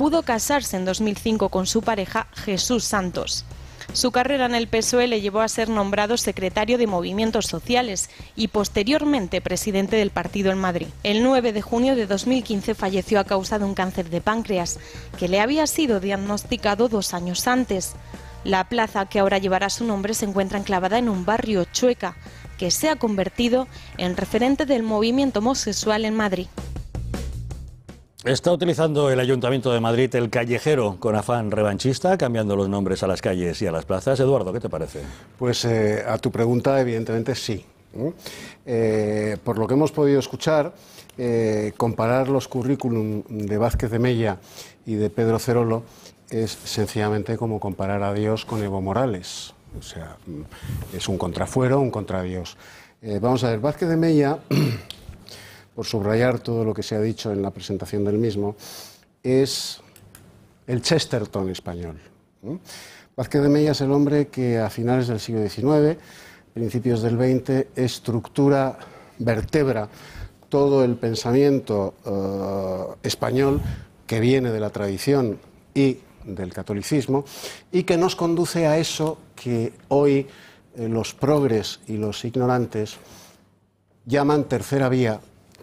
pudo casarse en 2005 con su pareja Jesús Santos. Su carrera en el PSOE le llevó a ser nombrado secretario de Movimientos Sociales y posteriormente presidente del partido en Madrid. El 9 de junio de 2015 falleció a causa de un cáncer de páncreas que le había sido diagnosticado dos años antes. La plaza que ahora llevará su nombre se encuentra enclavada en un barrio chueca que se ha convertido en referente del movimiento homosexual en Madrid. Está utilizando el Ayuntamiento de Madrid el callejero con afán revanchista, cambiando los nombres a las calles y a las plazas. Eduardo, ¿qué te parece? Pues eh, a tu pregunta, evidentemente sí. Eh, por lo que hemos podido escuchar, eh, comparar los currículum de Vázquez de Mella y de Pedro Cerolo es sencillamente como comparar a Dios con Evo Morales. O sea, mm, es un contrafuero, un contra Dios. vamos a ver, Vázquez de Mella por subrayar todo lo que se ha dicho en la presentación del mismo, es el Chesterton español. Vázquez de Mella es el hombre que a finales del siglo XIX, principios del XX, estructura, vertebra todo el pensamiento eh, español que viene de la tradición y del catolicismo y que nos conduce a eso que hoy eh, los progres y los ignorantes llaman tercera vía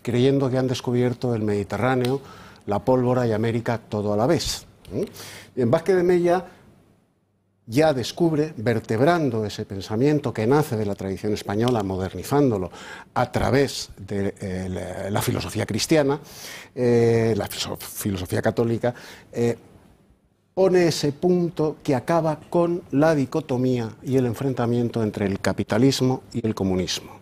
creyendo que han descubierto el Mediterráneo, la pólvora y América todo a la vez. en Vázquez de Mella ya descubre, vertebrando ese pensamiento que nace de la tradición española, modernizándolo a través de eh, la, filosofía cristiana, eh, la filosofía católica, eh, pone ese punto que acaba con la dicotomía y el enfrentamiento entre el capitalismo y el comunismo.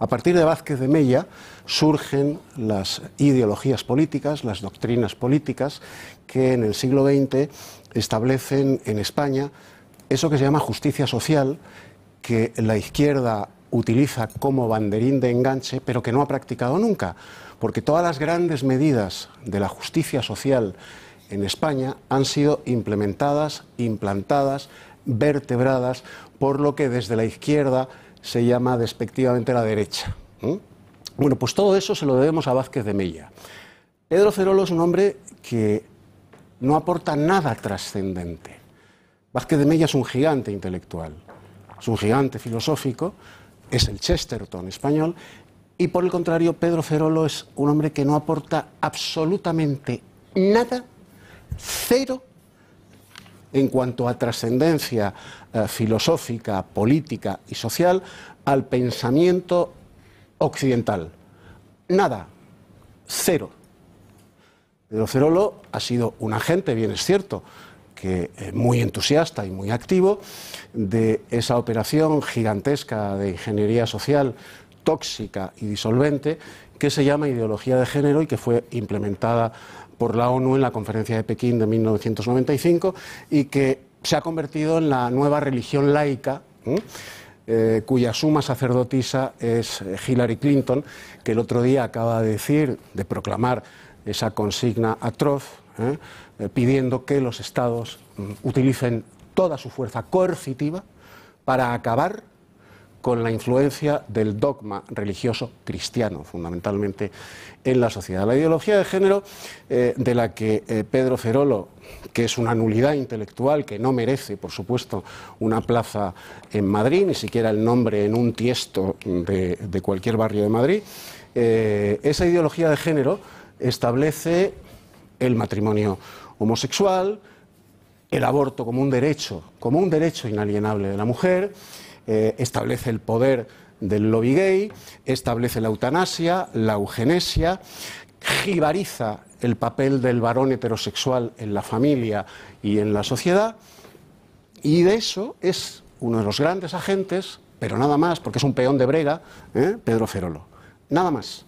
A partir de Vázquez de Mella surgen las ideologías políticas, las doctrinas políticas, que en el siglo XX establecen en España eso que se llama justicia social, que la izquierda utiliza como banderín de enganche, pero que no ha practicado nunca, porque todas las grandes medidas de la justicia social en España han sido implementadas, implantadas, vertebradas por lo que desde la izquierda se llama despectivamente la derecha. Bueno, pues todo eso se lo debemos a Vázquez de Mella. Pedro Cerolo es un hombre que no aporta nada trascendente. Vázquez de Mella es un gigante intelectual, es un gigante filosófico, es el Chesterton español, y por el contrario, Pedro Cerolo es un hombre que no aporta absolutamente nada, cero en cuanto a trascendencia eh, filosófica, política y social al pensamiento occidental. Nada, cero. Pedro Cerolo ha sido un agente, bien es cierto, que eh, muy entusiasta y muy activo de esa operación gigantesca de ingeniería social tóxica y disolvente que se llama ideología de género y que fue implementada por la ONU en la conferencia de Pekín de 1995 y que se ha convertido en la nueva religión laica. Eh, cuya suma sacerdotisa es eh, Hillary Clinton, que el otro día acaba de decir, de proclamar esa consigna atroz, ¿eh? pidiendo que los estados utilicen toda su fuerza coercitiva para acabar con la influencia del dogma religioso cristiano, fundamentalmente en la sociedad. La ideología de género, eh, de la que eh, Pedro ferolo que es una nulidad intelectual que no merece, por supuesto, una plaza en Madrid, ni siquiera el nombre en un tiesto de, cualquier barrio de Madrid, eh, esa ideología de género establece el matrimonio homosexual, el aborto como un derecho, como un derecho inalienable de la mujer, eh, establece el poder del lobby gay, establece la eutanasia, la eugenesia, jibariza el papel del varón heterosexual en la familia y en la sociedad, y de eso es uno de los grandes agentes, pero nada más, porque es un peón de brega, ¿eh? Pedro Ferolo. Nada más.